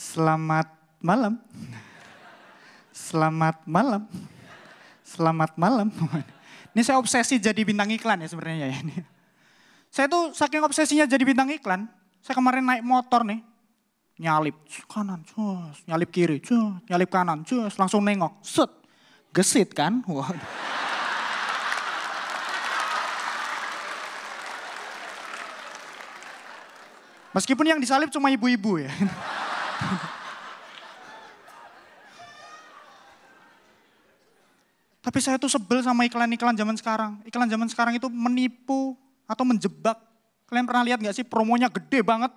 Selamat malam. Selamat malam. Selamat malam. Ini saya obsesi jadi bintang iklan ya sebenarnya ya ini. Saya tuh saking obsesinya jadi bintang iklan, saya kemarin naik motor nih, nyalip kanan, cus, nyalip kiri, cus, nyalip kanan, cus, langsung nengok, set, gesit kan, Wow. Meskipun yang disalib cuma ibu-ibu ya. Tapi saya tuh sebel sama iklan-iklan zaman sekarang. Iklan zaman sekarang itu menipu atau menjebak. Kalian pernah lihat nggak sih promonya gede banget.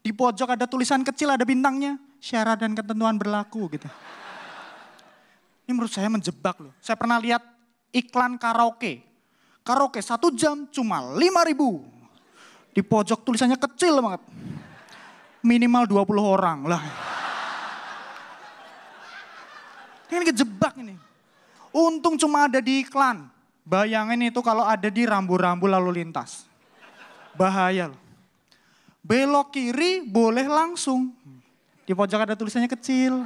Di pojok ada tulisan kecil, ada bintangnya. Syarat dan ketentuan berlaku gitu. Ini menurut saya menjebak loh. Saya pernah lihat iklan karaoke. Karaoke satu jam cuma lima ribu. Di pojok tulisannya kecil banget minimal 20 orang lah. Ini kejebak ini. Untung cuma ada di iklan. Bayangin itu kalau ada di rambu-rambu lalu lintas. Bahaya loh. Belok kiri boleh langsung. Di pojok ada tulisannya kecil.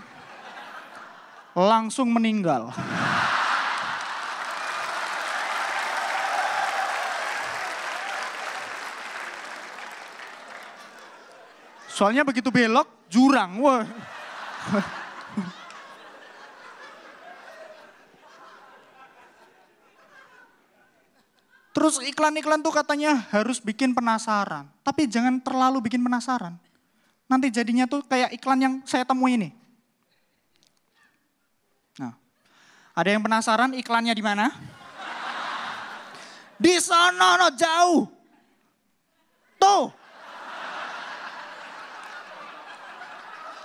Langsung meninggal. Soalnya begitu belok, jurang. Wah. Terus iklan-iklan tuh katanya harus bikin penasaran. Tapi jangan terlalu bikin penasaran. Nanti jadinya tuh kayak iklan yang saya temui ini. Nah, ada yang penasaran iklannya di mana? Di sana, no, jauh. Tuh,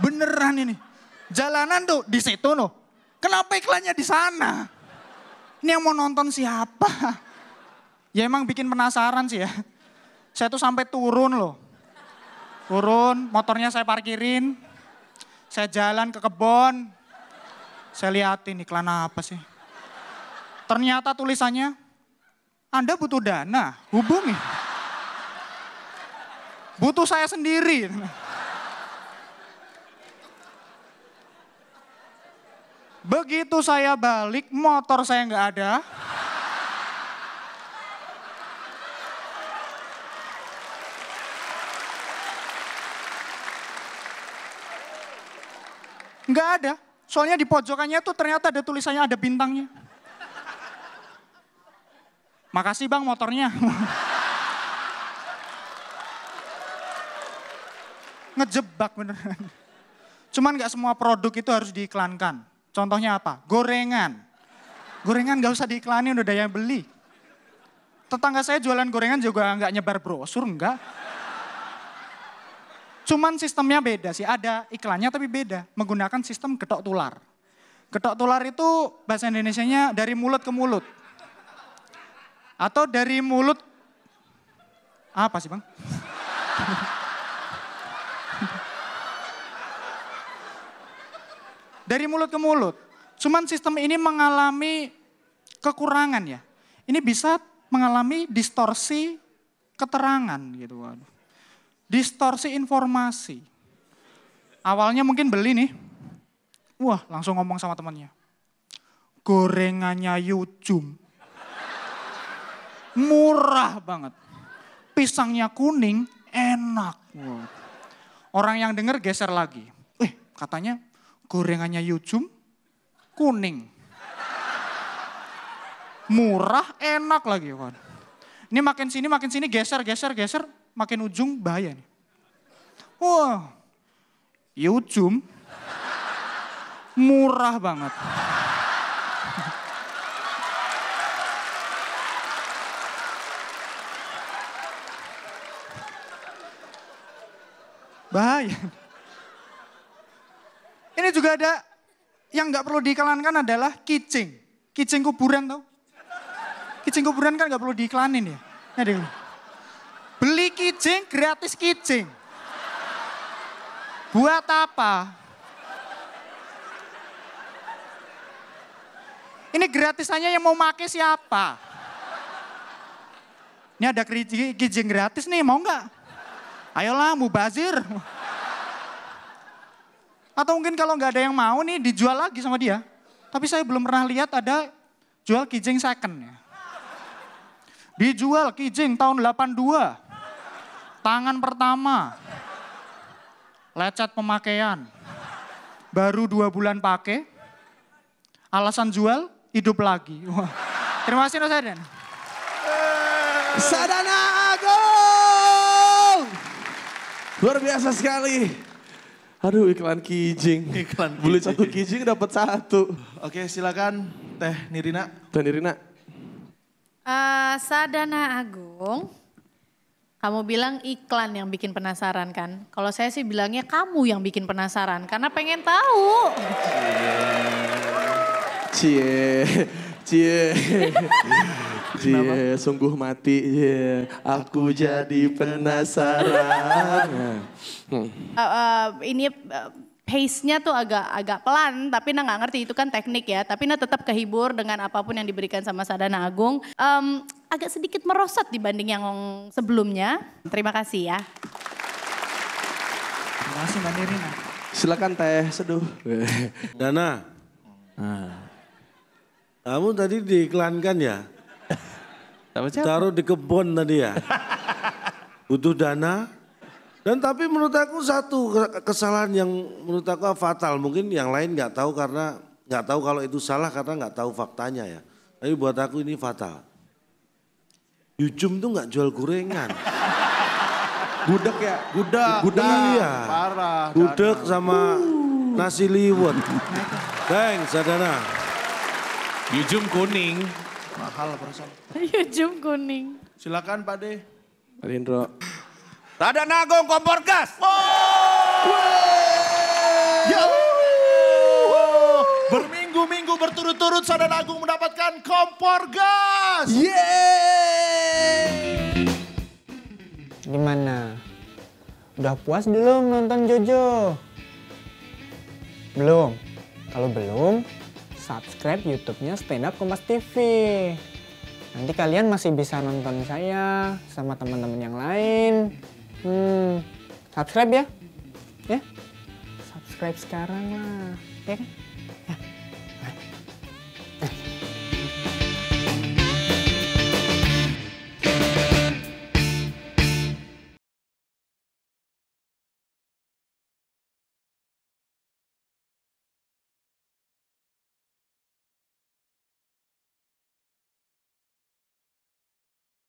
Beneran ini. Jalanan tuh di situ noh. Kenapa iklannya di sana? Ini yang mau nonton siapa? Ya emang bikin penasaran sih ya. Saya tuh sampai turun loh. Turun, motornya saya parkirin. Saya jalan ke kebon. Saya liatin iklan apa sih. Ternyata tulisannya, Anda butuh dana, hubungi. Butuh saya sendiri. Begitu saya balik, motor saya nggak ada. Nggak ada. Soalnya di pojokannya tuh ternyata ada tulisannya, ada bintangnya. Makasih bang motornya. Ngejebak beneran. Cuman nggak semua produk itu harus diiklankan. Contohnya apa? Gorengan. Gorengan gak usah diiklani udah daya beli. Tetangga saya jualan gorengan juga nggak nyebar brosur, enggak. Cuman sistemnya beda sih, ada iklannya tapi beda. Menggunakan sistem ketok tular. Ketok tular itu bahasa Indonesia-nya dari mulut ke mulut. Atau dari mulut, apa sih bang? dari mulut ke mulut. Cuman sistem ini mengalami kekurangan ya. Ini bisa mengalami distorsi keterangan gitu. Distorsi informasi. Awalnya mungkin beli nih. Wah langsung ngomong sama temannya. Gorengannya Yujum. Murah banget. Pisangnya kuning, enak. Wow. Orang yang denger geser lagi. Eh katanya gorengannya Yujum kuning. Murah, enak lagi kan. Ini makin sini, makin sini, geser, geser, geser, makin ujung bahaya nih. Wah, wow, Yujum murah banget. Bahaya. Ini juga ada yang nggak perlu diiklankan adalah kicing. Kicing kuburan tau. Kicing kuburan kan nggak perlu diiklanin ya. Beli kicing, gratis kicing. Buat apa? Ini gratisannya yang mau make siapa? Ini ada kicing gratis nih, mau nggak? Ayolah, bazir. Atau mungkin kalau nggak ada yang mau nih dijual lagi sama dia. Tapi saya belum pernah lihat ada jual kijing second ya. Dijual kijing tahun 82. Tangan pertama. Lecet pemakaian. Baru dua bulan pakai. Alasan jual, hidup lagi. Wah. Terima kasih Nosaden. Sadana agung Luar biasa sekali. Aduh iklan kijing. Iklan kijing. Beli satu kijing dapat satu. Oke silakan Teh Nirina. Teh Nirina. Uh, Sadana Agung, kamu bilang iklan yang bikin penasaran kan? Kalau saya sih bilangnya kamu yang bikin penasaran karena pengen tahu. Cie, cie. Dia iya, sungguh mati. Yeah. Aku jadi penasaran. uh, uh, ini uh, pace-nya tuh agak agak pelan, tapi Nah nggak ngerti itu kan teknik ya. Tapi Nah tetap kehibur dengan apapun yang diberikan sama Sadana Agung. Um, agak sedikit merosot dibanding yang sebelumnya. Terima kasih ya. Terima kasih Mbak Nirina. Silakan teh seduh. Dana, nah. kamu tadi diiklankan ya? Sama siapa? Taruh di kebun tadi ya. Butuh dana. Dan tapi menurut aku satu kesalahan yang menurut aku fatal. Mungkin yang lain nggak tahu karena nggak tahu kalau itu salah karena nggak tahu faktanya ya. Tapi buat aku ini fatal. Yucum tuh nggak jual gorengan. Gudeg ya? Gudeg. Gudeg iya. Parah. Gudeg sama uh. nasi liwet. Thanks, saudara. Yujum kuning. Mahal perasaan. Ayo jum kuning. Silakan Pak De. Pak Tada Nagung kompor gas. Oh! Ya. Berminggu-minggu berturut-turut Sada Nagung mendapatkan kompor gas. Yeay. Gimana? Udah puas belum nonton Jojo? Belum. Kalau belum, subscribe YouTube-nya Stand Up Kompas TV. Nanti kalian masih bisa nonton saya sama teman-teman yang lain. Hmm, subscribe ya. Ya. Subscribe sekarang lah. Ya kan?